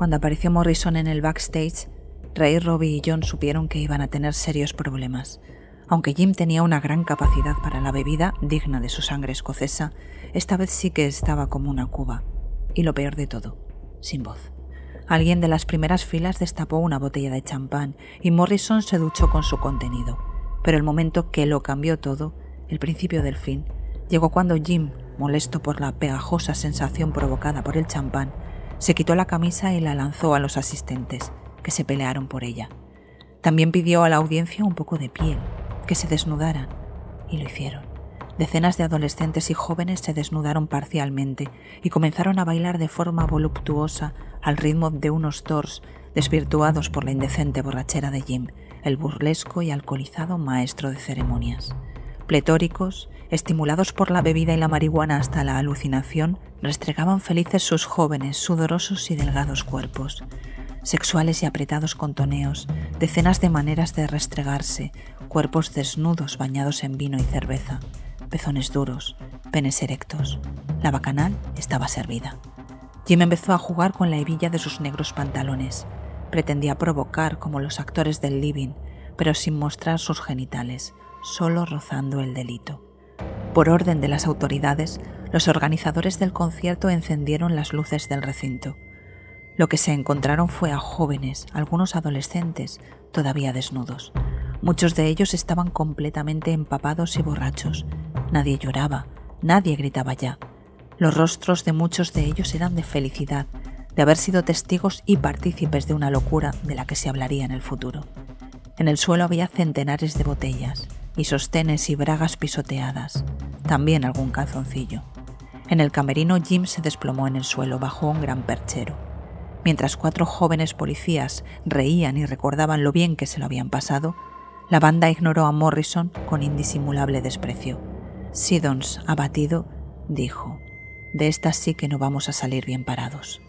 Cuando apareció Morrison en el backstage, Ray, Robbie y John supieron que iban a tener serios problemas. Aunque Jim tenía una gran capacidad para la bebida, digna de su sangre escocesa, esta vez sí que estaba como una cuba. Y lo peor de todo, sin voz. Alguien de las primeras filas destapó una botella de champán y Morrison se duchó con su contenido. Pero el momento que lo cambió todo, el principio del fin, llegó cuando Jim, molesto por la pegajosa sensación provocada por el champán, se quitó la camisa y la lanzó a los asistentes, que se pelearon por ella. También pidió a la audiencia un poco de piel, que se desnudaran, y lo hicieron. Decenas de adolescentes y jóvenes se desnudaron parcialmente y comenzaron a bailar de forma voluptuosa al ritmo de unos tors desvirtuados por la indecente borrachera de Jim, el burlesco y alcoholizado maestro de ceremonias. Pletóricos, estimulados por la bebida y la marihuana hasta la alucinación, restregaban felices sus jóvenes, sudorosos y delgados cuerpos. Sexuales y apretados contoneos, decenas de maneras de restregarse, cuerpos desnudos bañados en vino y cerveza, pezones duros, penes erectos. La bacanal estaba servida. Jim empezó a jugar con la hebilla de sus negros pantalones. Pretendía provocar como los actores del living, pero sin mostrar sus genitales, solo rozando el delito. Por orden de las autoridades, los organizadores del concierto encendieron las luces del recinto. Lo que se encontraron fue a jóvenes, algunos adolescentes, todavía desnudos. Muchos de ellos estaban completamente empapados y borrachos. Nadie lloraba, nadie gritaba ya. Los rostros de muchos de ellos eran de felicidad, de haber sido testigos y partícipes de una locura de la que se hablaría en el futuro. En el suelo había centenares de botellas y sostenes y bragas pisoteadas, también algún calzoncillo. En el camerino Jim se desplomó en el suelo bajo un gran perchero, mientras cuatro jóvenes policías reían y recordaban lo bien que se lo habían pasado, la banda ignoró a Morrison con indisimulable desprecio. Siddons, abatido, dijo, De estas sí que no vamos a salir bien parados.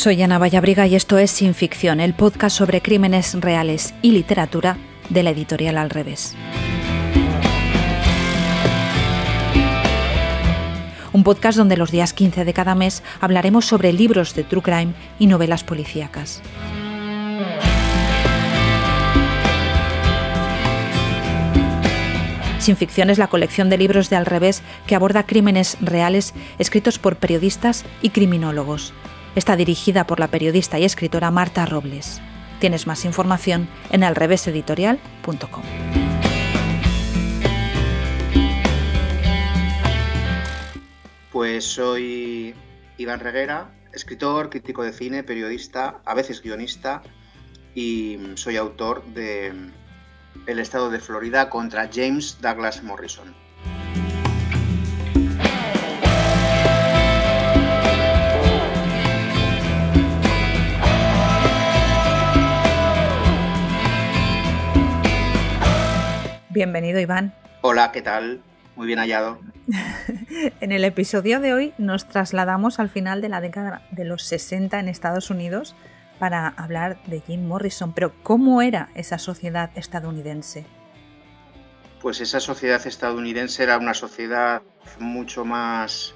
Soy Ana Vallabriga y esto es Sin Ficción, el podcast sobre crímenes reales y literatura de la editorial Al Revés. Un podcast donde los días 15 de cada mes hablaremos sobre libros de true crime y novelas policíacas. Sin ficción es la colección de libros de al revés que aborda crímenes reales escritos por periodistas y criminólogos. Está dirigida por la periodista y escritora Marta Robles. Tienes más información en alreveseditorial.com. Pues soy Iván Reguera, escritor, crítico de cine, periodista, a veces guionista y soy autor de El estado de Florida contra James Douglas Morrison. Bienvenido, Iván. Hola, ¿qué tal? Muy bien hallado. en el episodio de hoy nos trasladamos al final de la década de los 60 en Estados Unidos para hablar de Jim Morrison, pero ¿cómo era esa sociedad estadounidense? Pues esa sociedad estadounidense era una sociedad mucho más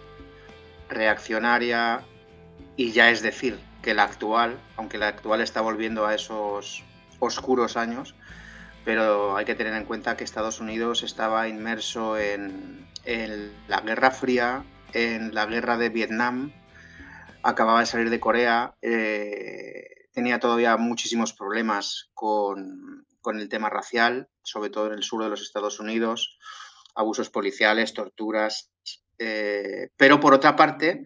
reaccionaria y ya es decir que la actual, aunque la actual está volviendo a esos oscuros años, pero hay que tener en cuenta que Estados Unidos estaba inmerso en, la Guerra Fría, en la guerra de Vietnam, acababa de salir de Corea, eh, tenía todavía muchísimos problemas con, el tema racial, sobre todo en el sur de los Estados Unidos, abusos policiales, torturas. Eh, pero por otra parte,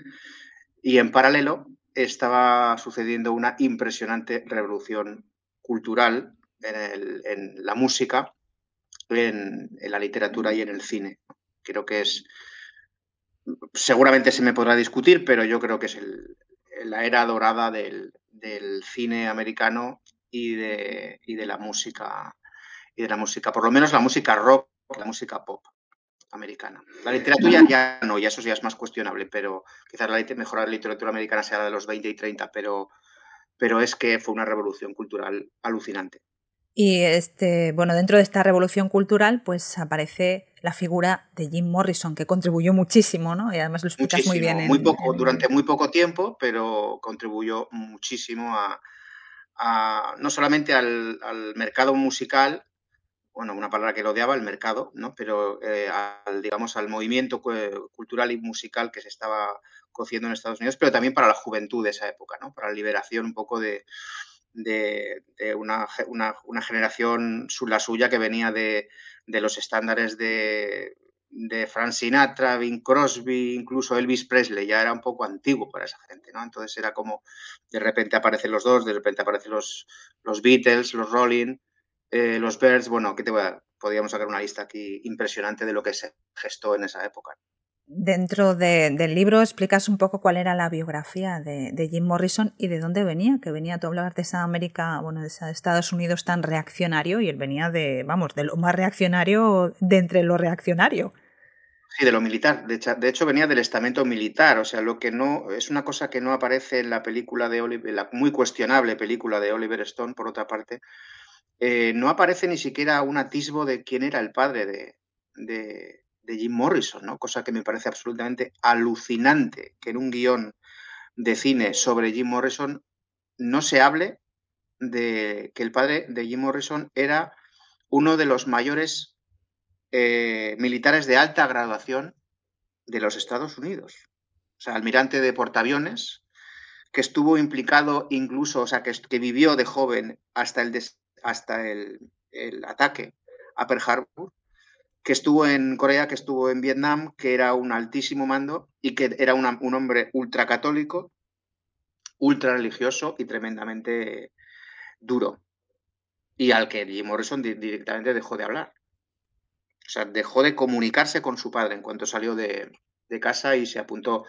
y en paralelo, estaba sucediendo una impresionante revolución cultural en, la música, en, la literatura y en el cine. Creo que es, seguramente se me podrá discutir, pero yo creo que es la era dorada del, cine americano y de, la música de la música, por lo menos la música rock, la música pop americana. La literatura ya, no, y eso ya es más cuestionable, pero quizás la mejor la literatura americana sea la de los 20 y 30, pero es que fue una revolución cultural alucinante. Y este, bueno, dentro de esta revolución cultural, pues aparece la figura de Jim Morrison, que contribuyó muchísimo, ¿no? Y además lo escuchas muy bien. En, Durante muy poco tiempo, pero contribuyó muchísimo a, no solamente al, mercado musical, bueno, una palabra que lo odiaba, el mercado, ¿no? Pero eh, al, digamos, al movimiento cultural y musical que se estaba cociendo en Estados Unidos, pero también para la juventud de esa época, ¿no? Para la liberación un poco de de, una, una, generación, la suya, que venía de, los estándares de, de Frank Sinatra, Bing Crosby, incluso Elvis Presley, ya era un poco antiguo para esa gente, ¿no? Entonces era como, de repente aparecen los dos, de repente aparecen los, los Beatles, los Rolling, eh, los Birds, bueno, ¿qué te voy a Podríamos sacar una lista aquí impresionante de lo que se gestó en esa época dentro del libro explicas un poco cuál era la biografía de, Jim Morrison y de dónde venía, que venía, tú hablar de esa América, bueno, de Estados Unidos tan reaccionario y él venía de, vamos, de lo más reaccionario de entre lo reaccionario. Sí, de lo militar. De hecho, venía del estamento militar. O sea, lo que no es una cosa que no aparece en la película de Oliver, la muy cuestionable película de Oliver Stone, por otra parte. Eh, no aparece ni siquiera un atisbo de quién era el padre de, de Jim Morrison, ¿no? Cosa que me parece absolutamente alucinante que en un guión de cine sobre Jim Morrison no se hable de que el padre de Jim Morrison era uno de los mayores eh, militares de alta graduación de los Estados Unidos. O sea, almirante de portaaviones, que estuvo implicado incluso, o sea, que, que vivió de joven hasta el, hasta el ataque a Pearl Harbor que estuvo en Corea, que estuvo en Vietnam, que era un altísimo mando y que era un hombre ultracatólico, ultra religioso y tremendamente duro. Y al que Jim Morrison directamente dejó de hablar. O sea, dejó de comunicarse con su padre en cuanto salió de, casa y se apuntó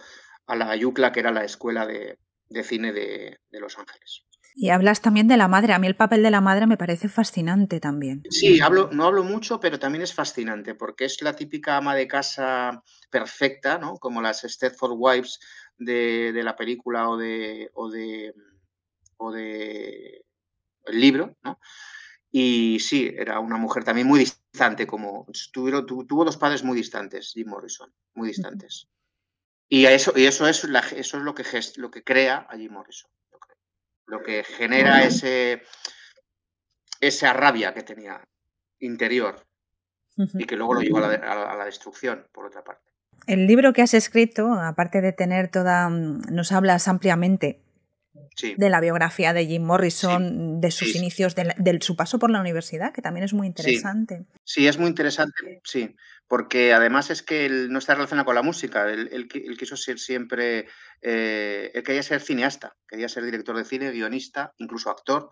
a la Yucla, que era la escuela de, cine de Los Ángeles. Y hablas también de la madre. A mí el papel de la madre me parece fascinante también. Sí, hablo, no hablo mucho, pero también es fascinante porque es la típica ama de casa perfecta, ¿no? Como las Stepford Wives de, la película o de, o de, o de el libro, Y sí, era una mujer también muy distante, como tuvieron, tuvo dos padres muy distantes, Jim Morrison, muy distantes. Y eso, y eso es eso es lo que, lo que crea a Jim Morrison lo que genera ese, esa rabia que tenía interior y que luego lo llevó a la, a la destrucción, por otra parte. El libro que has escrito, aparte de tener toda, mm, nos hablas ampliamente de la biografía de Jim Morrison, de sus inicios, de, su paso por la universidad, que también es muy interesante. Sí, es muy interesante, sí, porque además es que él no está relacionado con la música, él, quiso ser siempre, eh, quería ser cineasta, quería ser director de cine, guionista, incluso actor,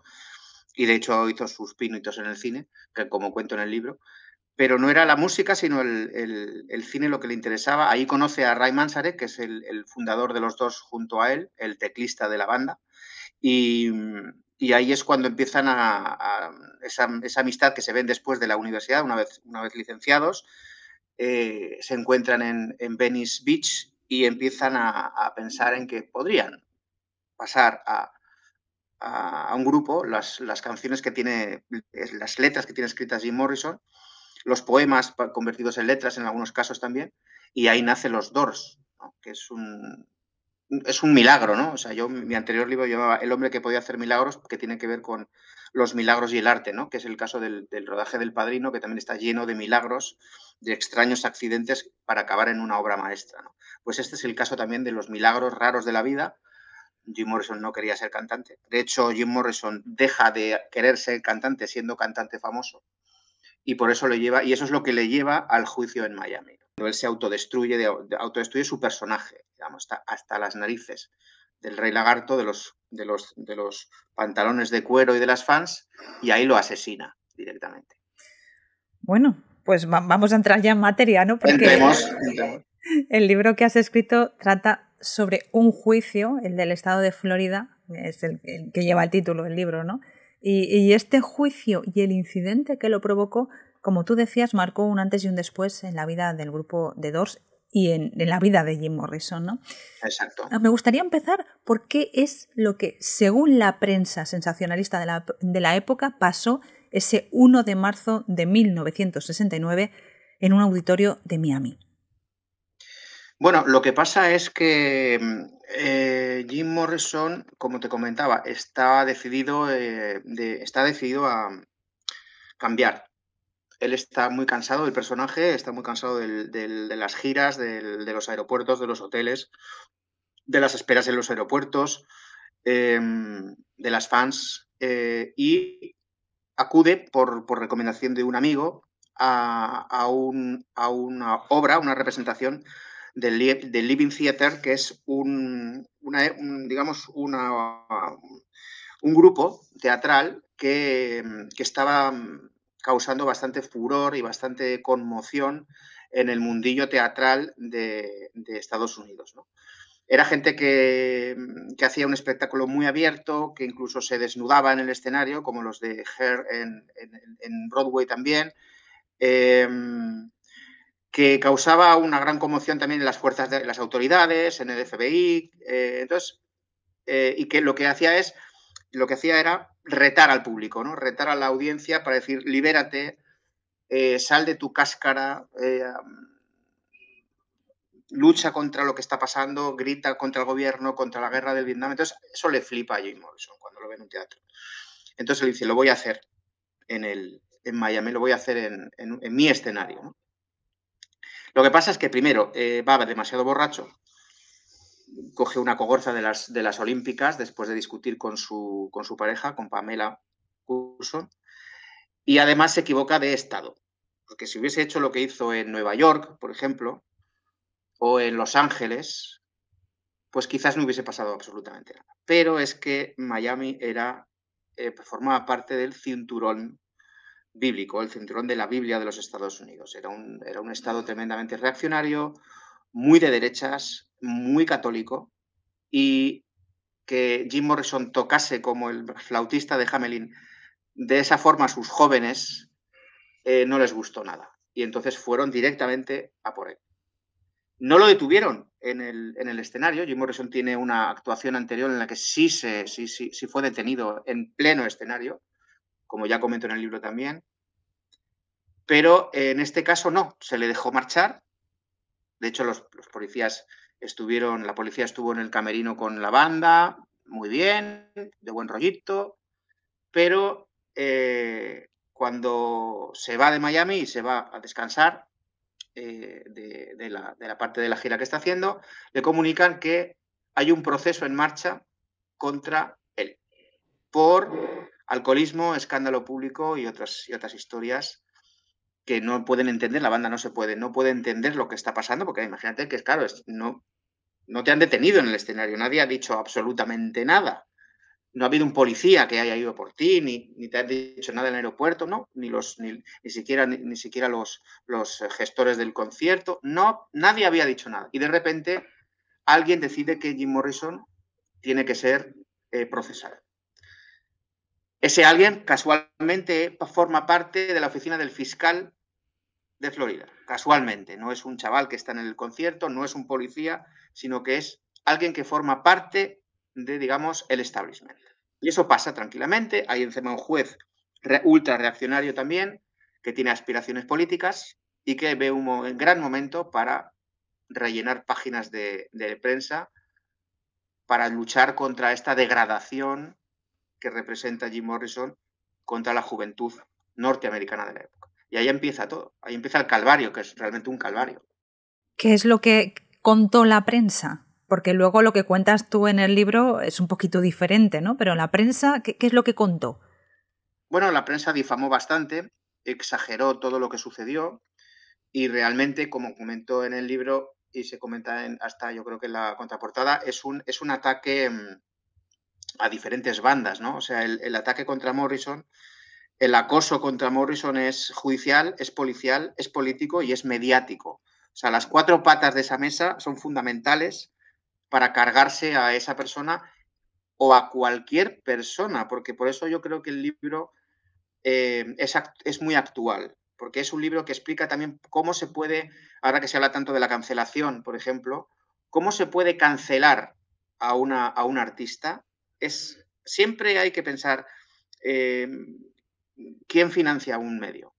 y de hecho hizo sus pinitos en el cine, que como cuento en el libro pero no era la música, sino el, el, cine lo que le interesaba. Ahí conoce a Ray Manzarek, que es el, el, fundador de los dos junto a él, el teclista de la banda, y, y ahí es cuando empiezan a, esa, esa, amistad que se ven después de la universidad, una vez, una vez licenciados, eh, se encuentran en, en, Venice Beach y empiezan a, a pensar en que podrían pasar a, a un grupo las, las, canciones que tiene, las letras que tiene escritas Jim Morrison, los poemas convertidos en letras en algunos casos también, y ahí nace Los Doors, que es un, es un milagro, ¿no? O sea, yo mi anterior libro llamaba El hombre que podía hacer milagros, que tiene que ver con los milagros y el arte, ¿no? Que es el caso del, rodaje del padrino, que también está lleno de milagros, de extraños accidentes para acabar en una obra maestra, Pues este es el caso también de los milagros raros de la vida. Jim Morrison no quería ser cantante. De hecho, Jim Morrison deja de querer ser cantante siendo cantante famoso y por eso lo lleva, y eso es lo que le lleva al juicio en Miami. él se autodestruye, de, autodestruye su personaje, digamos, hasta, las narices del rey lagarto, de los, de, los, de los pantalones de cuero y de las fans, y ahí lo asesina directamente. Bueno, pues vamos a entrar ya en materia, ¿no? Porque el libro que has escrito trata sobre un juicio, el del estado de Florida, es el que lleva el título del libro, ¿no? Y, este juicio y el incidente que lo provocó, como tú decías, marcó un antes y un después en la vida del grupo de Doors y en, la vida de Jim Morrison, ¿no? Exacto. Ah, me gustaría empezar por qué es lo que, según la prensa sensacionalista de la, de la época, pasó ese 1 de marzo de 1969 en un auditorio de Miami. Bueno, lo que pasa es que eh, Jim Morrison, como te comentaba, está decidido, eh, está decidido a cambiar. Él está muy cansado del personaje, está muy cansado de las giras, de los aeropuertos, de los hoteles, de las esperas en los aeropuertos, em, de las fans, eh, y acude por, recomendación de un amigo a, a, a una obra, una representación del, Living Theater, que es un, digamos, un grupo teatral que, estaba mm, causando bastante furor y bastante conmoción en el mundillo teatral de, Estados Unidos. Era gente mm, que, hacía un espectáculo muy abierto, que incluso se desnudaba en el escenario, como los de Her en, Broadway también. Em, que causaba una gran conmoción también en las fuerzas de las autoridades, en el FBI, eh, entonces, eh, y que lo que hacía es, lo que hacía era retar al público, ¿no? Retar a la audiencia para decir, libérate, eh, sal de tu cáscara, mm, lucha contra lo que está pasando, grita contra el gobierno, contra la guerra del Vietnam. Entonces, eso le flipa a Jim Morrison cuando lo ve en un teatro. Entonces le dice, lo voy a hacer en, el, en Miami, lo voy a hacer en, mi escenario. Lo que pasa es que primero va eh, demasiado borracho, coge una cogorza de las, de las Olímpicas después de discutir con su, con su pareja, con Pamela Curson, y además se equivoca de estado. Porque si hubiese hecho lo que hizo en Nueva York, por ejemplo, o en Los Ángeles, pues quizás no hubiese pasado absolutamente nada. Pero es que Miami era, eh, formaba parte del cinturón bíblico, el cinturón de la Biblia de los Estados Unidos. Era un, era un Estado tremendamente reaccionario, muy de derechas, muy católico, y que Jim Morrison tocase como el flautista de Hamelin de esa forma a sus jóvenes, eh, no les gustó nada. Y entonces fueron directamente a por él. No lo detuvieron en el, en el escenario. Jim Morrison tiene una actuación anterior en la que sí, se, sí, sí, sí fue detenido en pleno escenario como ya comento en el libro también. Pero eh, en este caso no, se le dejó marchar. De hecho, los, policías estuvieron, la policía estuvo en el camerino con la banda, muy bien, de buen rollito, pero eh, cuando se va de Miami y se va a descansar eh, de, la, de la parte de la gira que está haciendo, le comunican que hay un proceso en marcha contra él por alcoholismo, escándalo público y otras, y otras historias que no pueden entender, la banda no se puede, no puede entender lo que está pasando, porque imagínate que, claro, no, no te han detenido en el escenario, nadie ha dicho absolutamente nada. No ha habido un policía que haya ido por ti, ni, te ha dicho nada en el aeropuerto, no, ni los, ni, siquiera, ni, ni, siquiera los, los gestores del concierto, no, nadie había dicho nada. Y de repente alguien decide que Jim Morrison tiene que ser eh, procesado. Ese alguien casualmente forma parte de la oficina del fiscal de Florida, casualmente. No es un chaval que está en el concierto, no es un policía, sino que es alguien que forma parte de, digamos, el establishment. Y eso pasa tranquilamente. Hay encima un juez ultra reaccionario también, que tiene aspiraciones políticas y que ve un gran momento para rellenar páginas de, de prensa para luchar contra esta degradación que representa Jim Morrison contra la juventud norteamericana de la época. Y ahí empieza todo, ahí empieza el calvario, que es realmente un calvario. ¿Qué es lo que contó la prensa? Porque luego lo que cuentas tú en el libro es un poquito diferente, ¿no? Pero la prensa, ¿qué, es lo que contó? Bueno, la prensa difamó bastante, exageró todo lo que sucedió y realmente, como comentó en el libro y se comenta hasta yo creo que en la contraportada, es un, es un ataque mm, a diferentes bandas, ¿no? O sea, el, ataque contra Morrison, el acoso contra Morrison es judicial, es policial, es político y es mediático. O sea, las cuatro patas de esa mesa son fundamentales para cargarse a esa persona o a cualquier persona, porque por eso yo creo que el libro eh, es, muy actual, porque es un libro que explica también cómo se puede, ahora que se habla tanto de la cancelación, por ejemplo, cómo se puede cancelar a, una, a un artista es, siempre hay que pensar em, quién financia un medio,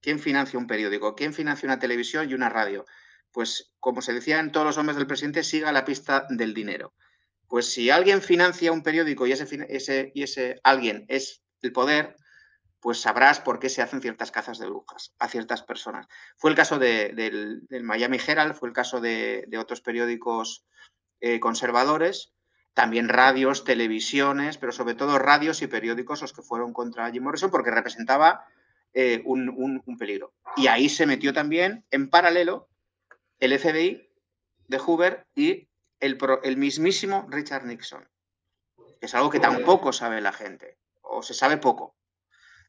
quién financia un periódico, quién financia una televisión y una radio. Pues como se decía en todos los hombres del presidente, siga la pista del dinero. Pues si alguien financia un periódico y ese, ese, y ese alguien es el poder, pues sabrás por qué se hacen ciertas cazas de brujas a ciertas personas. Fue el caso de, del, Miami Herald, fue el caso de, otros periódicos eh, conservadores, también radios, televisiones, pero sobre todo radios y periódicos los que fueron contra Jim Morrison porque representaba eh, un, peligro. Y ahí se metió también, en paralelo, el FBI de Hoover y el, mismísimo Richard Nixon. Es algo que tampoco sabe la gente, o se sabe poco.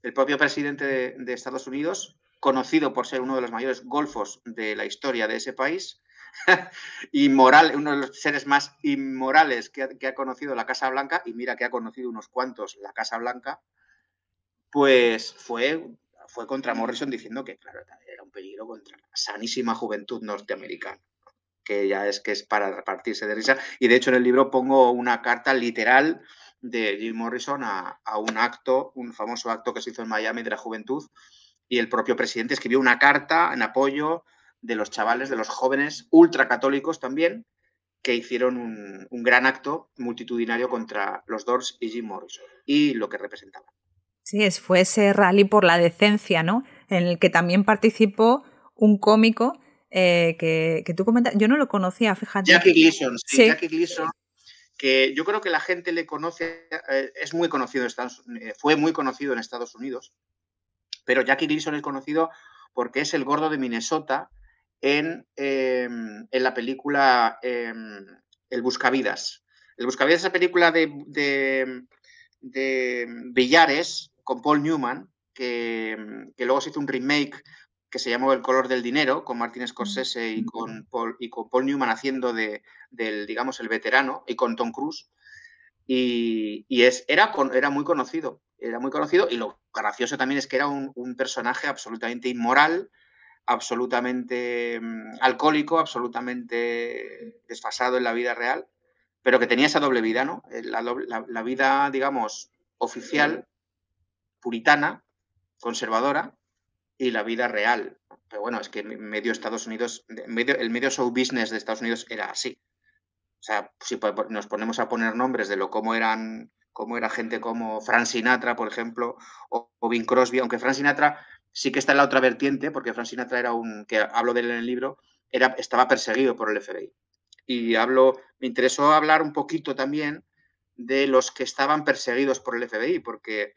El propio presidente de, de Estados Unidos, conocido por ser uno de los mayores golfos de la historia de ese país, inmoral, uno de los seres más inmorales que ha, conocido la Casa Blanca, y mira que ha conocido unos cuantos la Casa Blanca, pues fue, fue contra Morrison diciendo que, claro, era un peligro contra la sanísima juventud norteamericana, que ya es que es para repartirse de risa. Y de hecho en el libro pongo una carta literal de Jim Morrison a, a un acto, un famoso acto que se hizo en Miami de la juventud, y el propio presidente escribió una carta en apoyo de los chavales, de los jóvenes ultracatólicos también, que hicieron un, gran acto multitudinario contra los Doors y Jim Morrison y lo que representaban. Sí, fue ese rally por la decencia, ¿no? En el que también participó un cómico eh, que, tú comentas. Yo no lo conocía, fíjate. Jackie Gleason, sí, Jackie que yo creo que la gente le conoce, eh, es muy conocido, eh, fue muy conocido en Estados Unidos, pero Jackie Gleason es conocido porque es el gordo de Minnesota, Em, en, la película em, El Buscavidas. El Buscavidas es la película de, de, Villares con Paul Newman, que, em, que, luego se hizo un remake que se llamó El color del dinero, con Martin Scorsese y con Paul, y con Paul Newman haciendo de, del, digamos, el veterano, y con Tom Cruise. Y, y es, era, con, era muy conocido, era muy conocido y lo gracioso también es que era un personaje absolutamente inmoral, absolutamente mm, alcohólico, absolutamente desfasado en la vida real, pero que tenía esa doble vida, ¿no? Eh, la, vida, digamos, oficial, puritana, conservadora, y la vida real. Pero bueno, es que medio Estados Unidos, medio, el medio show business de Estados Unidos era así. O sea, si nos ponemos a poner nombres de lo cómo eran, cómo era gente como Frank Sinatra, por ejemplo, o, o Bing Crosby, aunque Frank Sinatra Sí que está en la otra vertiente, porque Frank Sinatra era un, que hablo de él en el libro, era, estaba perseguido por el FBI. Y hablo, me interesó hablar un poquito también de los que estaban perseguidos por el FBI, porque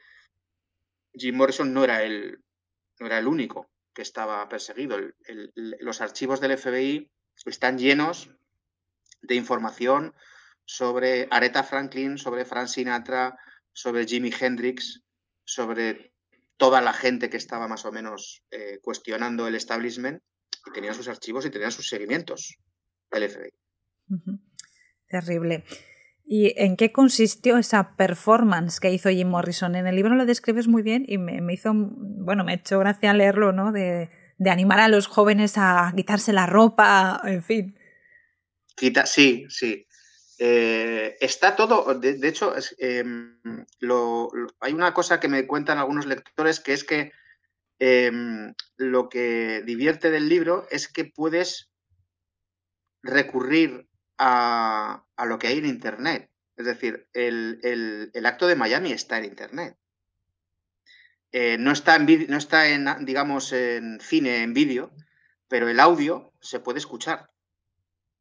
Jim Morrison no era el, no era el único que estaba perseguido. los archivos del FBI están llenos de información sobre Aretha Franklin, sobre Frank Sinatra, sobre Jimi Hendrix, sobre toda la gente que estaba más o menos eh, cuestionando el establishment y tenían sus archivos y tenían sus seguimientos FBI. Terrible. ¿Y en qué consistió esa performance que hizo Jim Morrison? En el libro lo describes muy bien y me, hizo, bueno, me hecho gracia leerlo, ¿no? De, de, animar a los jóvenes a quitarse la ropa, en fin. Quita, sí, sí. Eh, está todo, de, hecho, em, lo, hay una cosa que me cuentan algunos lectores que es que em, lo que divierte del libro es que puedes recurrir a, lo que hay en Internet. Es decir, el, acto de Miami está en Internet. Eh, no está en, no está en digamos, en cine, en vídeo, pero el audio se puede escuchar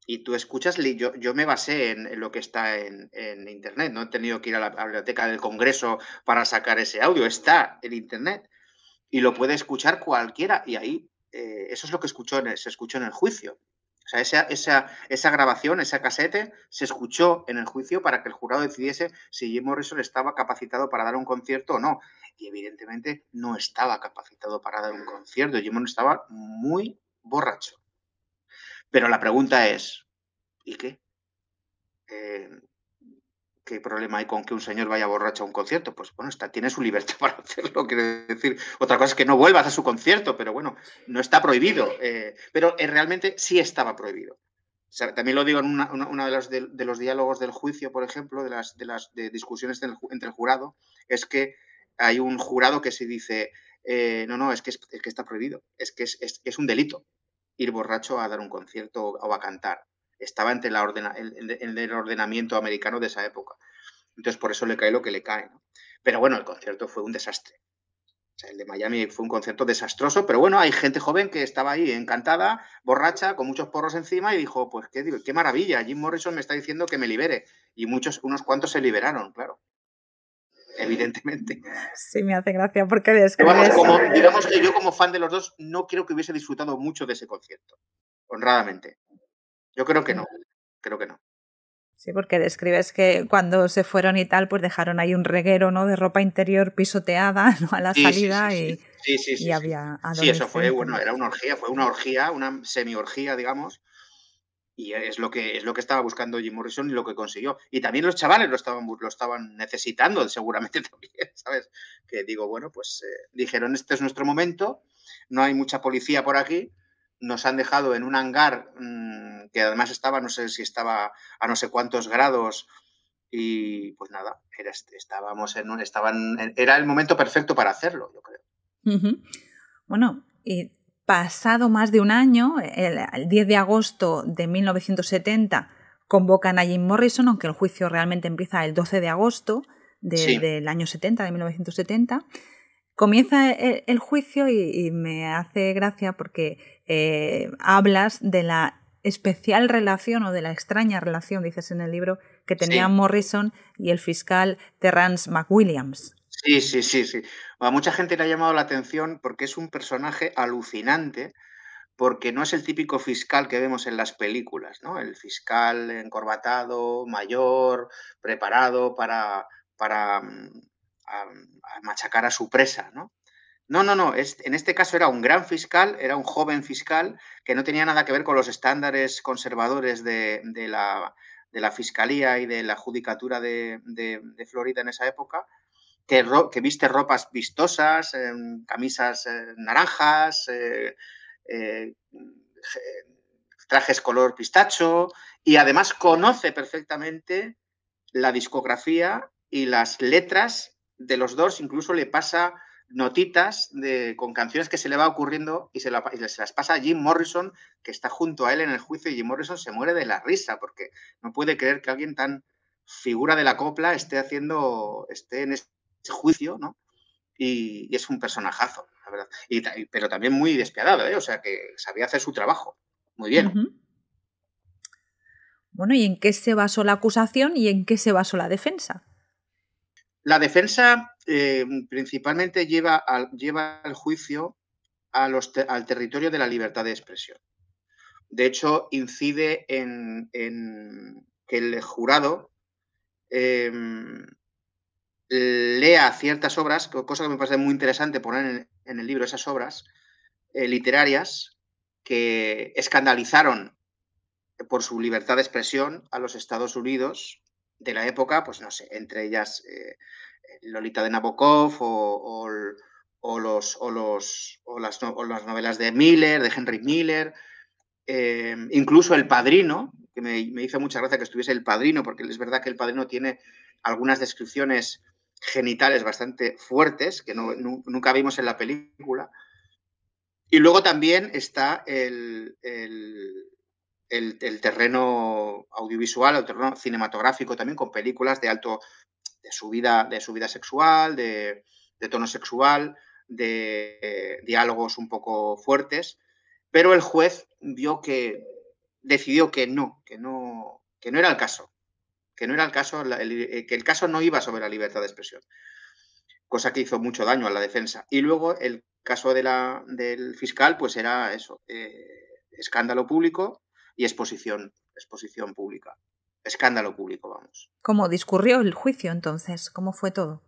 y tú escuchas, yo, yo me basé en, lo que está en, Internet, no he tenido que ir a la, biblioteca del Congreso para sacar ese audio, está en Internet y lo puede escuchar cualquiera y ahí eh, eso es lo que escuchó en se escuchó en el juicio. O sea, esa, esa, esa, grabación, esa casete, se escuchó en el juicio para que el jurado decidiese si Jim Morrison estaba capacitado para dar un concierto o no. Y evidentemente no estaba capacitado para dar un concierto. Jim Morrison estaba muy borracho. Pero la pregunta es, ¿y qué? Eh, ¿Qué problema hay con que un señor vaya borracho a un concierto? Pues bueno, está, tiene su libertad para hacerlo, quiere decir. Otra cosa es que no vuelvas a su concierto, pero bueno, no está prohibido. Eh, pero eh, realmente sí estaba prohibido. también lo digo en uno una, de, los, de, los diálogos del juicio, por ejemplo, de las, discusiones entre el jurado, es que hay un jurado que se dice, no, no, es que, está prohibido, es que es, un delito ir borracho a dar un concierto o a cantar. Estaba entre la en, el ordenamiento americano de esa época. Entonces, por eso le cae lo que le cae. Pero bueno, el concierto fue un desastre. O sea, el de Miami fue un concierto desastroso, pero bueno, hay gente joven que estaba ahí encantada, borracha, con muchos porros encima y dijo, pues qué, qué maravilla, Jim Morrison me está diciendo que me libere. Y muchos, unos cuantos se liberaron, claro evidentemente. Sí, me hace gracia porque describes Digamos que yo como fan de los dos no creo que hubiese disfrutado mucho de ese concierto, honradamente. Yo creo que no, mm. creo que no. Sí, porque describes que cuando se fueron y tal, pues dejaron ahí un reguero, ¿no? De ropa interior pisoteada, A la salida y, y había... Sí, eso fue, bueno, era una orgía, fue una orgía, una semi-orgía, digamos, y es lo que es lo que estaba buscando Jim Morrison y lo que consiguió. Y también los chavales lo estaban, lo estaban necesitando, seguramente también, ¿sabes? Que digo, bueno, pues eh, dijeron, este es nuestro momento, no hay mucha policía por aquí, nos han dejado en un hangar mm, que además estaba, no sé si estaba a no sé cuántos grados. Y pues nada, estábamos en un, estaban, e-, era el momento perfecto para hacerlo, yo creo. Bueno, eh, pasado más de un año, el, 10 de agosto de 1970, convocan a Jim Morrison, aunque el juicio realmente empieza el 12 de agosto del año 70, de 1970. Comienza e, e, el, juicio y, me hace gracia porque eh, hablas de la especial relación o de la extraña relación, dices en el libro, que tenían Morrison y el fiscal Terrance McWilliams. Sí, sí, sí, sí. A mucha gente le ha llamado la atención porque es un personaje alucinante, porque no es el típico fiscal que vemos en las películas, ¿no? El fiscal encorbatado, mayor, preparado para, para mm, machacar a su presa, ¿no? No, no, no. en este caso era un gran fiscal, era un joven fiscal que no tenía nada que ver con los estándares conservadores de, la, fiscalía y de la judicatura de, de Florida en esa época, que, viste ropas vistosas, em, camisas eh, naranjas, eh, eh, trajes color pistacho y además conoce perfectamente la discografía y las letras de los dos, incluso le pasa notitas de, con canciones que se le va ocurriendo y se, las pasa a Jim Morrison, que está junto a él en el juicio, y Jim Morrison se muere de la risa porque no puede creer que alguien tan figura de la copla esté haciendo, esté en este juicio, ¿no? Y, es un personajazo, la verdad. pero también muy despiadado, ¿eh? O sea, que sabía hacer su trabajo. Muy bien. Bueno, ¿y en qué se basó la acusación y en qué se basó la defensa? La defensa eh, principalmente lleva al, lleva juicio a al territorio de la libertad de expresión. De hecho, incide en, en que el jurado em, lea ciertas obras, cosa que me parece muy interesante poner en, el libro esas obras eh, literarias que escandalizaron eh, por su libertad de expresión a los Estados Unidos de la época, pues no sé, entre ellas eh, Lolita de Nabokov o, los, o, las, novelas de Miller, de Henry Miller, incluso El Padrino, que me, me hizo mucha gracia que estuviese El Padrino, porque es verdad que El Padrino tiene algunas descripciones genitales bastante fuertes, que nunca vimos en la película. Y luego también está el, el, terreno audiovisual, el terreno cinematográfico también, con películas de alto, de subida, de subida sexual, de, tono sexual, de diálogos un poco fuertes. Pero el juez vio que decidió que no, que no, que no era el caso, que no era el caso, eh, que el caso no iba sobre la libertad de expresión, cosa que hizo mucho daño a la defensa. Y luego el caso del fiscal, pues era eso, eh, escándalo público y exposición, exposición pública. Escándalo público, vamos. ¿Cómo discurrió el juicio entonces? ¿Cómo fue todo?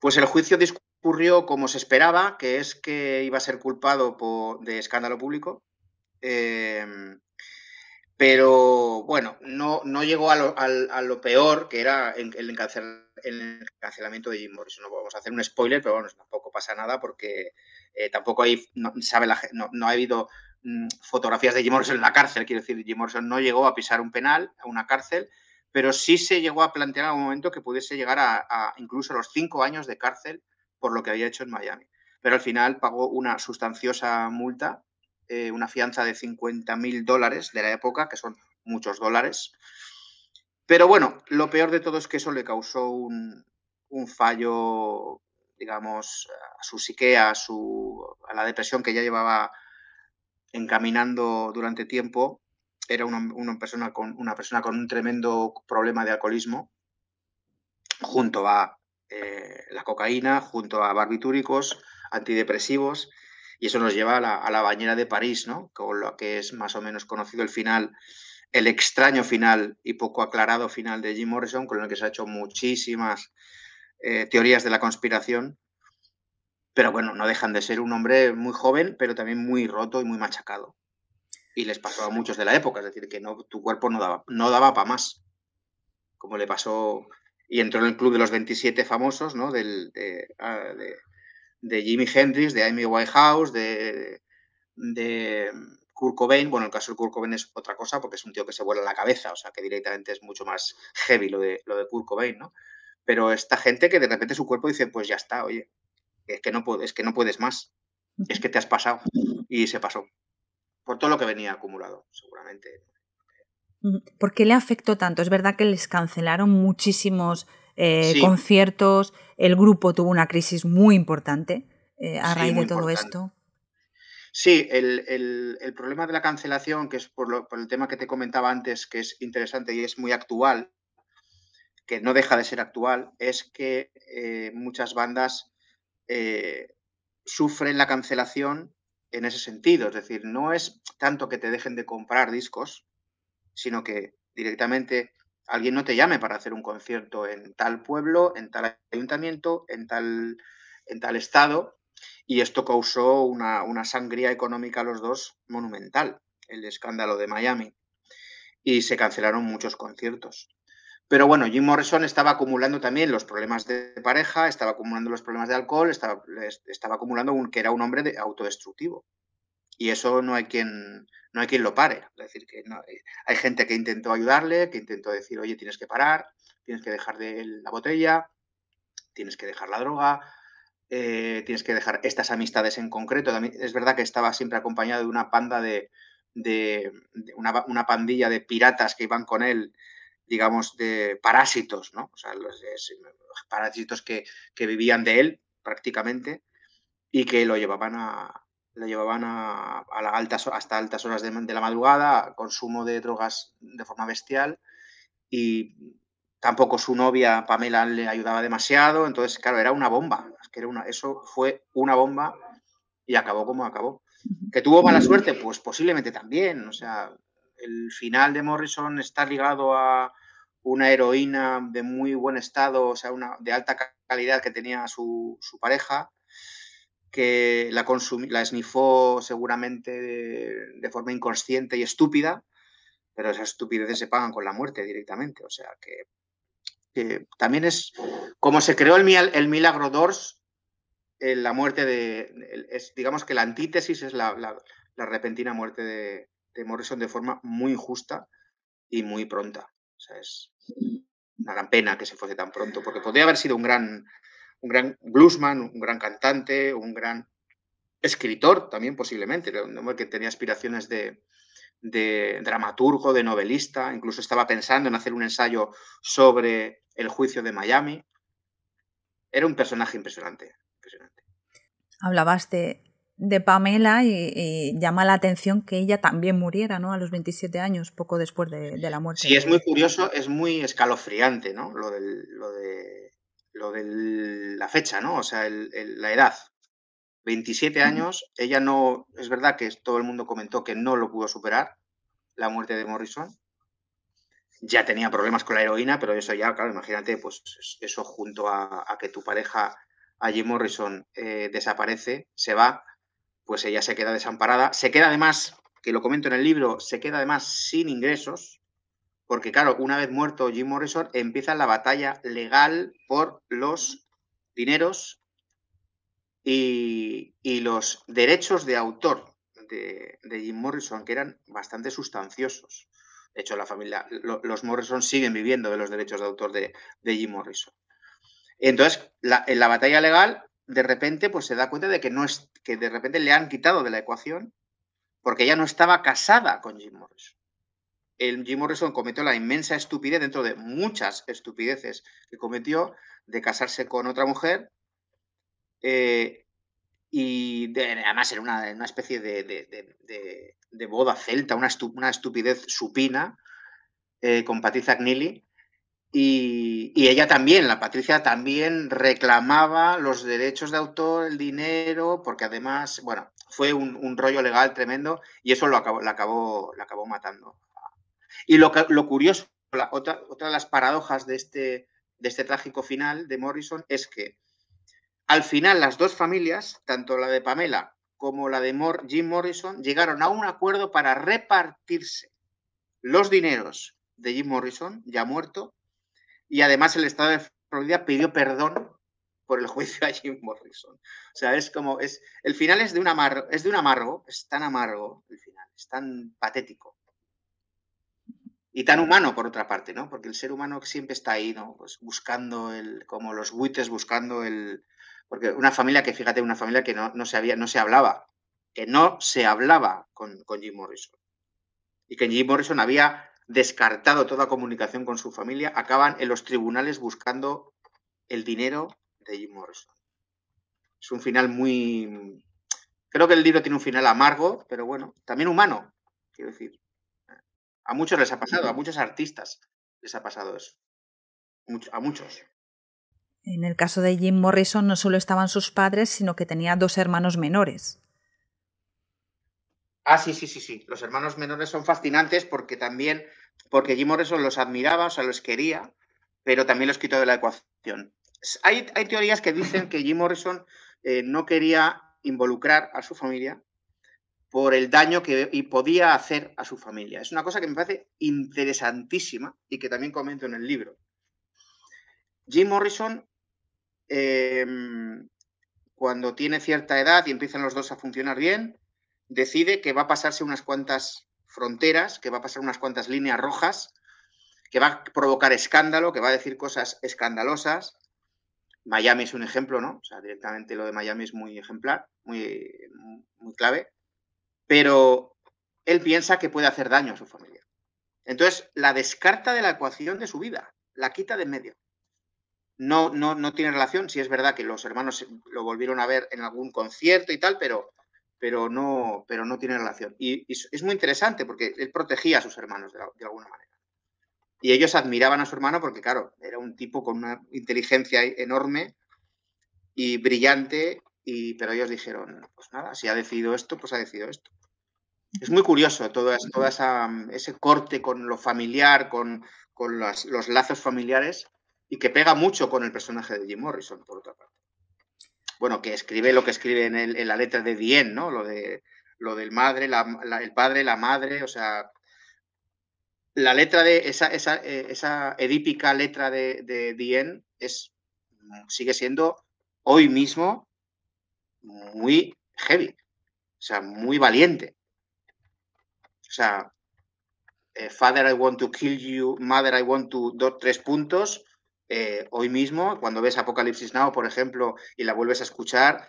Pues el juicio discurrió como se esperaba, que es que iba a ser culpado por, de escándalo público. Em, pero bueno, no, llegó a lo, peor, que era el, encarcelamiento de Jim Morrison. No vamos a hacer un spoiler, pero bueno, tampoco pasa nada porque eh, tampoco hay, no, sabe la, ha habido mm, fotografías de Jim Morrison en la cárcel. Quiero decir, Jim Morrison no llegó a pisar un penal, a una cárcel, pero sí se llegó a plantear en un momento que pudiese llegar a, a incluso los cinco años de cárcel por lo que había hecho en Miami. Pero al final pagó una sustanciosa multa eh, una fianza de 50.000 mil dólares de la época, que son muchos dólares. Pero bueno, lo peor de todo es que eso le causó un, fallo, digamos, a su psique, a, la depresión que ya llevaba encaminando durante tiempo. Era una, persona con, una persona con un tremendo problema de alcoholismo, junto a eh, la cocaína, junto a barbitúricos, antidepresivos y eso nos lleva a la, bañera de París, ¿no? Con lo que es más o menos conocido el final, el extraño final y poco aclarado final de Jim Morrison, con el que se ha hecho muchísimas eh, teorías de la conspiración. Pero bueno, no dejan de ser un hombre muy joven, pero también muy roto y muy machacado. Y les pasó a muchos de la época, es decir, que no, tu cuerpo no daba, no daba para más. Como le pasó y entró en el club de los 27 famosos, ¿no? Del, de, ah, de Jimi Hendrix, de Amy Whitehouse, de, de mm, Kurt Cobain. Bueno, el caso de Kurt Cobain es otra cosa porque es un tío que se vuela la cabeza, o sea que directamente es mucho más heavy lo de, lo de Kurt Cobain, ¿no? Pero esta gente que de repente su cuerpo dice, pues ya está, oye, es que no, es que no puedes más, es que te has pasado y se pasó. Por todo lo que venía acumulado, seguramente. ¿Por qué le afectó tanto? Es verdad que les cancelaron muchísimos eh, conciertos. El grupo tuvo una crisis muy importante eh, a raíz de todo esto. Sí, el, problema de la cancelación, que es por, el tema que te comentaba antes, que es interesante y es muy actual, que no deja de ser actual, es que eh, muchas bandas sufren la cancelación en ese sentido. Es decir, no es tanto que te dejen de comprar discos, sino que directamente alguien no te llame para hacer un concierto en tal pueblo, en tal ayuntamiento, en tal, en tal estado, y esto causó una, sangría económica a los dos monumental, el escándalo de Miami, y se cancelaron muchos conciertos. Pero bueno, Jim Morrison estaba acumulando también los problemas de pareja, estaba acumulando los problemas de alcohol, estaba, estaba acumulando que era un hombre de, autodestructivo y eso no hay quien no hay quien lo pare. Es decir, que no, eh, hay gente que intentó ayudarle, que intentó decir, oye, tienes que parar, tienes que dejar de la botella, tienes que dejar la droga, eh, tienes que dejar estas amistades en concreto. También es verdad que estaba siempre acompañado de una panda de, de, una, pandilla de piratas que iban con él, digamos, de parásitos, ¿no? O sea, los, parásitos que, que, vivían de él prácticamente y que lo llevaban a, le llevaban a, a altas, hasta altas horas de, la madrugada, consumo de drogas de forma bestial y tampoco su novia Pamela le ayudaba demasiado, entonces claro, era una bomba, que era una, eso fue una bomba y acabó como acabó. ¿Que tuvo mala suerte? Pues posiblemente también, o sea, el final de Morrison está ligado a una heroína de muy buen estado, o sea, una, de alta calidad que tenía su, su pareja, que la, la esnifó seguramente de, forma inconsciente y estúpida, pero esas estupideces se pagan con la muerte directamente. O sea que, también es como se creó el, el milagro d'Ors, eh, la muerte de. es, digamos que la antítesis es la, repentina muerte de, de, Morrison de forma muy injusta y muy pronta. O sea, es una gran pena que se fuese tan pronto, porque podría haber sido un gran un gran bluesman, un gran cantante, un gran escritor también posiblemente, un hombre que tenía aspiraciones de, dramaturgo, de novelista, incluso estaba pensando en hacer un ensayo sobre el juicio de Miami. Era un personaje impresionante. Hablabas de, Pamela y, llama la atención que ella también muriera, ¿no? A los 27 años, poco después de, la muerte. Sí, es muy curioso, es muy escalofriante, ¿no? Lo, lo de lo de la fecha, ¿no? O sea, la edad. 27 años, ella no, es verdad que todo el mundo comentó que no lo pudo superar, la muerte de Morrison. Ya tenía problemas con la heroína, pero eso ya, claro, imagínate, pues eso junto a, que tu pareja, a Jim Morrison, eh, desaparece, se va, pues ella se queda desamparada. Se queda además, que lo comento en el libro, se queda además sin ingresos, porque claro, una vez muerto Jim Morrison, empieza la batalla legal por los dineros y, los derechos de autor de, Jim Morrison, que eran bastante sustanciosos. De hecho, la familia, los Morrison siguen viviendo de los derechos de autor de, Jim Morrison. Entonces, en la batalla legal, de repente, pues se da cuenta de que no es, que de repente le han quitado de la ecuación porque ella no estaba casada con Jim Morrison el Jim Morrison cometió la inmensa estupidez, dentro de muchas estupideces que cometió, de casarse con otra mujer. Eh, y además era una, especie de, de, boda celta, una, una estupidez supina eh, con Patricia Cnilly. Y, ella también, la Patricia también reclamaba los derechos de autor, el dinero, porque además, bueno, fue un, rollo legal tremendo y eso lo acabó, la, acabó, la acabó matando. Y lo, curioso, otra, de las paradojas de este, de este trágico final de Morrison es que al final las dos familias, tanto la de Pamela como la de Jim Morrison, llegaron a un acuerdo para repartirse los dineros de Jim Morrison, ya muerto, y además el Estado de Florida pidió perdón por el juicio a Jim Morrison. O sea, es como, es, el final es de, un amargo, es de un amargo, es tan amargo el final, es tan patético y tan humano por otra parte, ¿no? Porque el ser humano siempre está ahí, ¿no? Pues buscando el, como los buitres buscando el, porque una familia que, fíjate, una familia que no, se había, no se hablaba, que no se hablaba con, con, Jim Morrison. Y que Jim Morrison había descartado toda comunicación con su familia, acaban en los tribunales buscando el dinero de Jim Morrison. Es un final muy... Creo que el libro tiene un final amargo, pero bueno, también humano, quiero decir. A muchos les ha pasado, a muchos artistas les ha pasado eso. a muchos. En el caso de Jim Morrison no solo estaban sus padres, sino que tenía dos hermanos menores. Ah, sí, sí, sí, sí. Los hermanos menores son fascinantes porque también, porque Jim Morrison los admiraba, o sea, los quería, pero también los quitó de la ecuación. Hay, teorías que dicen que Jim Morrison eh, no quería involucrar a su familia por el daño que podía hacer a su familia. Es una cosa que me parece interesantísima y que también comento en el libro. Jim Morrison, em, cuando tiene cierta edad y empiezan los dos a funcionar bien, decide que va a pasarse unas cuantas fronteras, que va a pasar unas cuantas líneas rojas, que va a provocar escándalo, que va a decir cosas escandalosas. Miami es un ejemplo, ¿no? O sea, directamente lo de Miami es muy ejemplar, muy, muy clave pero él piensa que puede hacer daño a su familia. Entonces, la descarta de la ecuación de su vida, la quita de en medio. No, no, no tiene relación, si sí es verdad que los hermanos lo volvieron a ver en algún concierto y tal, pero, pero, no, pero no tiene relación. Y, es muy interesante porque él protegía a sus hermanos de, de alguna manera. Y ellos admiraban a su hermano porque, claro, era un tipo con una inteligencia enorme y brillante pero ellos dijeron, pues nada, si ha decidido esto, pues ha decidido esto. Es muy curioso todo, mm, ese corte con lo familiar, con, los lazos familiares, y que pega mucho con el personaje de Jim Morrison, por otra parte. Bueno, que escribe lo que escribe en, la letra de Dien, ¿no? Lo, de, lo del madre, el padre, la madre, o sea, la letra de esa, eh, edípica letra de, Dien es, mm, sigue siendo hoy mismo muy heavy, o sea, muy valiente. O sea, eh, Father, I want to kill you, Mother, I want to, dos, tres puntos. Eh, hoy mismo, cuando ves Apocalipsis Now, por ejemplo, y la vuelves a escuchar,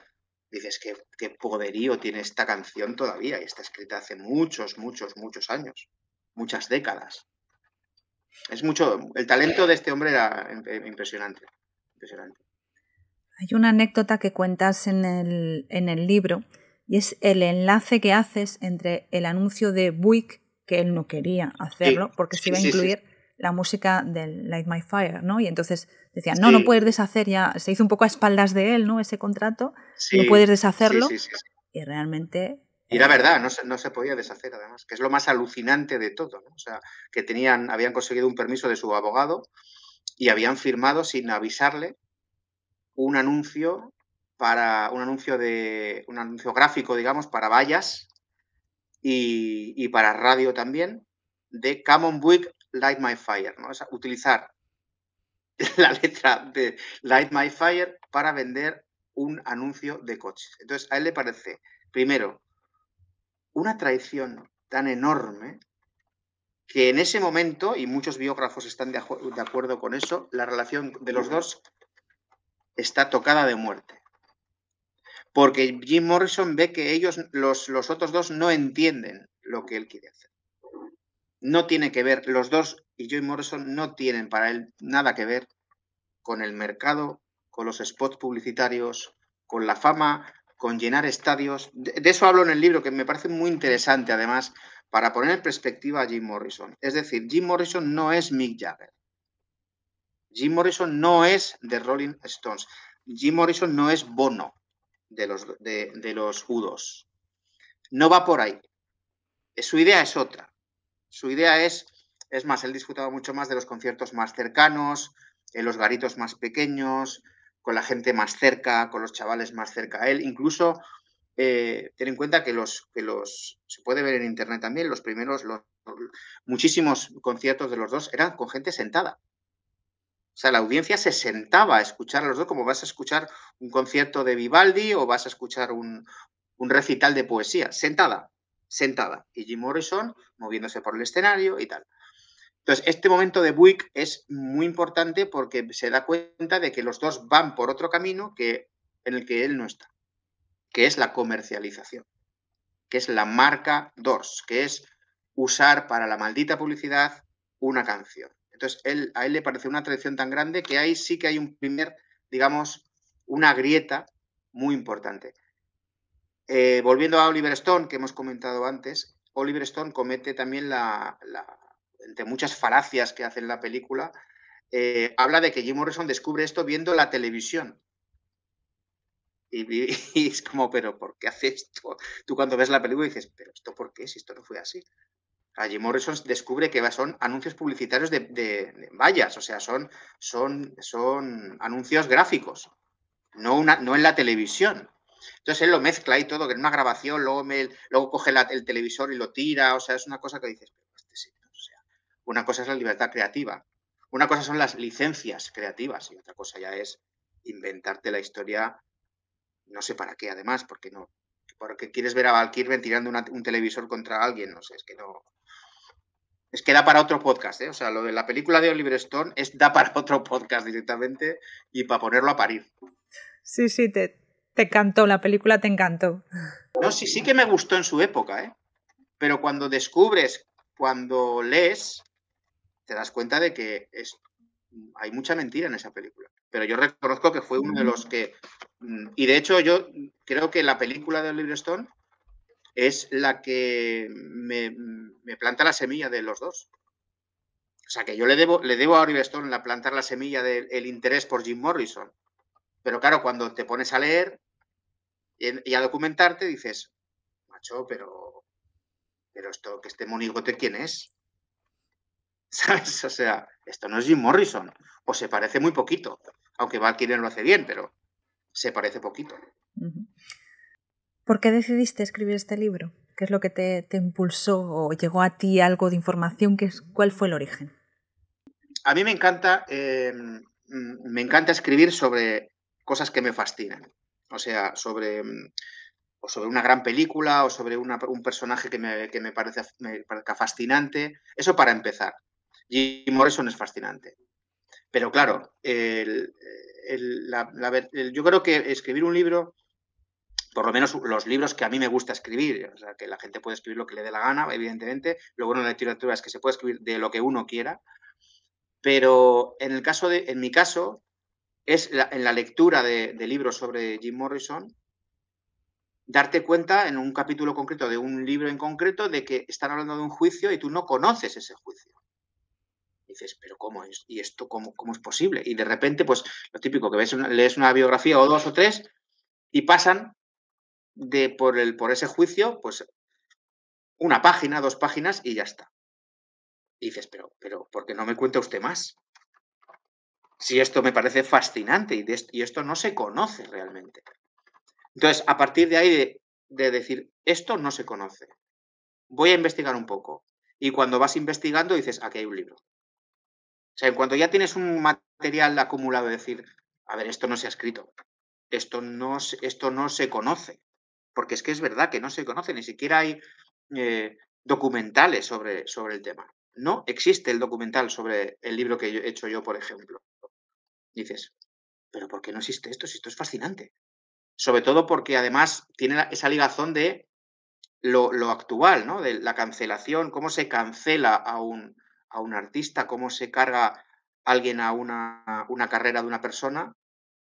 dices, que qué poderío tiene esta canción todavía, y está escrita hace muchos, muchos, muchos años, muchas décadas. Es mucho, el talento de este hombre era eh, impresionante, impresionante. Hay una anécdota que cuentas en el, en el libro y es el enlace que haces entre el anuncio de Buick, que él no quería hacerlo porque se iba a incluir la música del Light My Fire, ¿no? Y entonces decían, no, no puedes deshacer, ya se hizo un poco a espaldas de él, ¿no? Ese contrato, no puedes deshacerlo. Y realmente... Y la eh, verdad, no se, no se podía deshacer además, que es lo más alucinante de todo, ¿no? O sea, que tenían, habían conseguido un permiso de su abogado y habían firmado sin avisarle un anuncio para un anuncio de un anuncio gráfico, digamos, para vallas y, para radio también de Come on Buick Light My Fire, ¿no? Es utilizar la letra de Light My Fire para vender un anuncio de coches. Entonces, a él le parece, primero, una traición tan enorme que en ese momento, y muchos biógrafos están de acuerdo con eso, la relación de los dos está tocada de muerte. Porque Jim Morrison ve que ellos, los, los otros dos, no entienden lo que él quiere hacer. No tiene que ver, los dos y Jim Morrison no tienen para él nada que ver con el mercado, con los spots publicitarios, con la fama, con llenar estadios. De, de eso hablo en el libro, que me parece muy interesante además, para poner en perspectiva a Jim Morrison. Es decir, Jim Morrison no es Mick Jagger. Jim Morrison no es de Rolling Stones. Jim Morrison no es Bono de los, de, los No va por ahí. Su idea es otra. Su idea es, es más, él disfrutaba mucho más de los conciertos más cercanos, en los garitos más pequeños, con la gente más cerca, con los chavales más cerca a él. Incluso, eh, ten en cuenta que los, que los, se puede ver en internet también, los primeros, los, muchísimos conciertos de los dos eran con gente sentada. O sea, la audiencia se sentaba a escuchar a los dos como vas a escuchar un concierto de Vivaldi o vas a escuchar un, recital de poesía, sentada, sentada. Y Jim Morrison moviéndose por el escenario y tal. Entonces, este momento de Buick es muy importante porque se da cuenta de que los dos van por otro camino que, en el que él no está, que es la comercialización, que es la marca Dors, que es usar para la maldita publicidad una canción entonces, a él le parece una traición tan grande que ahí sí que hay un primer, digamos, una grieta muy importante. Eh, volviendo a Oliver Stone, que hemos comentado antes, Oliver Stone comete también la, entre muchas falacias que hace en la película, eh, habla de que Jim Morrison descubre esto viendo la televisión. y, es como, pero ¿por qué hace esto? Tú cuando ves la película dices, pero ¿esto por qué? Si esto no fue así. Jim Morrison descubre que son anuncios publicitarios de, vallas, o sea, son, son, son anuncios gráficos, no, una, no en la televisión. Entonces él lo mezcla y todo, que es una grabación, luego, me, luego coge el televisor y lo tira, o sea, es una cosa que dices, este o sea, una cosa es la libertad creativa, una cosa son las licencias creativas y otra cosa ya es inventarte la historia, no sé para qué además, porque no, porque quieres ver a Valkyrie tirando un televisor contra alguien, no sé, es que no, es que da para otro podcast, ¿eh? O sea, lo de la película de Oliver Stone es da para otro podcast directamente y para ponerlo a parir. Sí, sí, te, te encantó, la película te encantó. No, sí, sí que me gustó en su época, ¿eh? Pero cuando descubres, cuando lees, te das cuenta de que es, hay mucha mentira en esa película. Pero yo reconozco que fue uno de los que. Mm, y de hecho, yo creo que la película de Oliver Stone es la que me, planta la semilla de los dos. O sea, que yo le debo, le debo a Oliver Stone la plantar la semilla del interés por Jim Morrison. Pero claro, cuando te pones a leer y, a documentarte, dices, macho, pero, pero esto, que este monigote, ¿quién es? ¿Sabes? O sea, esto no es Jim Morrison. O se parece muy poquito. Aunque Valkyrie lo hace bien, pero se parece poquito. ¿Por qué decidiste escribir este libro? ¿Qué es lo que te, impulsó o llegó a ti algo de información? ¿Cuál fue el origen? A mí me encanta, eh, me encanta escribir sobre cosas que me fascinan. O sea, sobre, sobre una gran película o sobre un personaje que, me, parece, fascinante. Eso para empezar. Jim Morrison es fascinante. Pero claro, yo creo que escribir un libro por lo menos los libros que a mí me gusta escribir, eh, o sea, que la gente puede escribir lo que le dé la gana, evidentemente. Lo bueno de la literatura es que se puede escribir de lo que uno quiera, pero en, el caso de, en mi caso, es en la lectura de, libros sobre Jim Morrison, darte cuenta en un capítulo concreto de un libro en concreto de que están hablando de un juicio y tú no conoces ese juicio. dices, pero ¿cómo es? ¿Y esto cómo, es posible? Y de repente, pues lo típico, que ves lees una biografía o dos o tres y pasan de por, el, por ese juicio, pues una página, dos páginas y ya está. Y dices, pero, pero, ¿por qué no me cuenta usted más? Si esto me parece fascinante y, esto, no se conoce realmente. Entonces, a partir de ahí de, decir, esto no se conoce, voy a investigar un poco. Y cuando vas investigando dices, aquí hay un libro. O sea, en cuanto ya tienes un material acumulado, decir, a ver, esto no se ha escrito, esto no, esto no se conoce, porque es que es verdad que no se conoce, ni siquiera hay eh, documentales sobre, sobre el tema. No existe el documental sobre el libro que he hecho yo, por ejemplo. Dices, pero ¿por qué no existe esto? Si esto es fascinante. Sobre todo porque además tiene esa ligazón de lo, actual, ¿no? De la cancelación, cómo se cancela a un, a un artista, cómo se carga alguien a una, carrera de una persona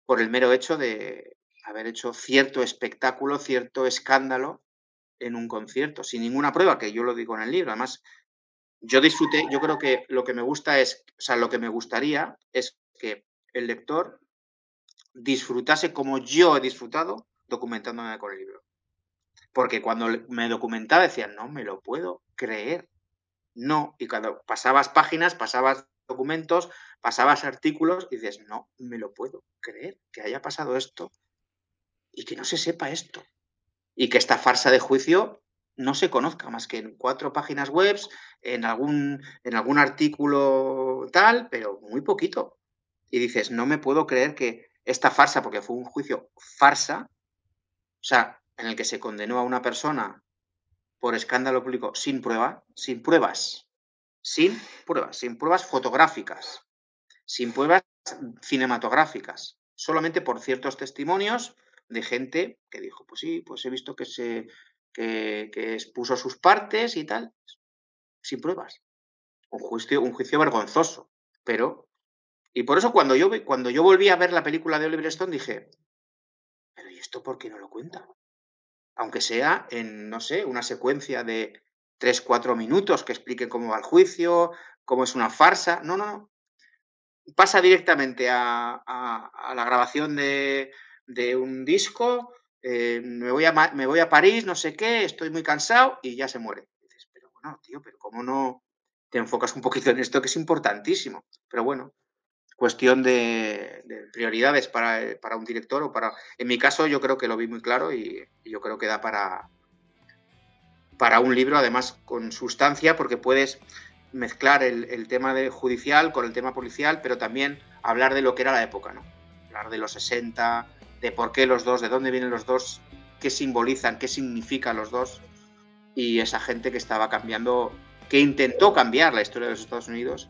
por el mero hecho de, haber hecho cierto espectáculo, cierto escándalo en un concierto, sin ninguna prueba, que yo lo digo en el libro. Además, yo disfruté, yo creo que lo que me gusta es, o sea, lo que me gustaría es que el lector disfrutase como yo he disfrutado documentándome con el libro. Porque cuando me documentaba decía no me lo puedo creer. No, y cuando pasabas páginas, pasabas documentos, pasabas artículos y dices, no me lo puedo creer que haya pasado esto y que no se sepa esto. Y que esta farsa de juicio no se conozca más que en cuatro páginas web, en algún, en algún artículo tal, pero muy poquito. Y dices, no me puedo creer que esta farsa, porque fue un juicio farsa, o sea, en el que se condenó a una persona por escándalo público sin prueba, sin pruebas, sin pruebas, sin pruebas fotográficas, sin pruebas cinematográficas, solamente por ciertos testimonios de gente que dijo, pues sí, pues he visto que se que, expuso sus partes y tal, sin pruebas. Un juicio, un juicio vergonzoso, pero... Y por eso cuando yo, cuando yo volví a ver la película de Oliver Stone dije, pero ¿y esto por qué no lo cuenta? Aunque sea en, no sé, una secuencia de tres, cuatro minutos que explique cómo va el juicio, cómo es una farsa. No, no, no. Pasa directamente a, a la grabación de, de un disco, eh, me, voy a, me voy a París, no sé qué, estoy muy cansado y ya se muere. dices, pero bueno, tío, pero ¿cómo no te enfocas un poquito en esto que es importantísimo? Pero bueno, cuestión de, prioridades eh, para, un director o para... En mi caso yo creo que lo vi muy claro y, yo creo que da para, para un libro, además con sustancia, porque puedes mezclar el, tema de judicial con el tema policial, pero también hablar de lo que era la época, ¿no? Hablar de los 60, de por qué los dos, de dónde vienen los dos, qué simbolizan, qué significan los dos. Y esa gente que estaba cambiando, que intentó cambiar la historia de los Estados Unidos,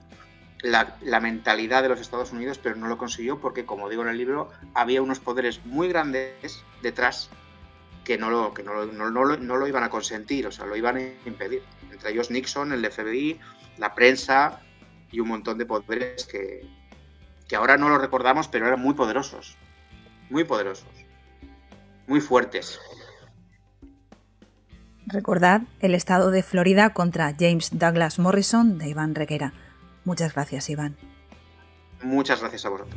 la, mentalidad de los Estados Unidos, pero no lo consiguió porque, como digo en el libro, había unos poderes muy grandes detrás que no lo, que no iban a consentir, o sea, lo iban a impedir. Entre ellos Nixon, el FBI, la prensa y un montón de poderes que, que ahora no lo recordamos, pero eran muy poderosos muy poderosos, muy fuertes. Recordad el estado de Florida contra James Douglas Morrison de Iván Reguera. Muchas gracias, Iván. Muchas gracias a vosotros.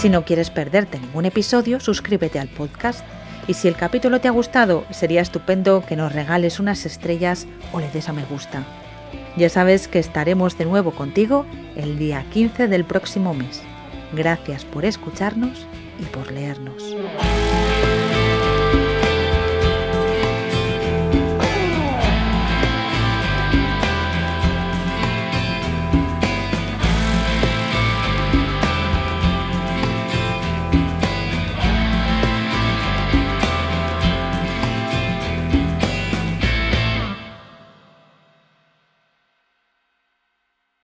Si no quieres perderte ningún episodio, suscríbete al podcast y si el capítulo te ha gustado, sería estupendo que nos regales unas estrellas o le des a me gusta. Ya sabes que estaremos de nuevo contigo el día 15 del próximo mes. Gracias por escucharnos y por leernos.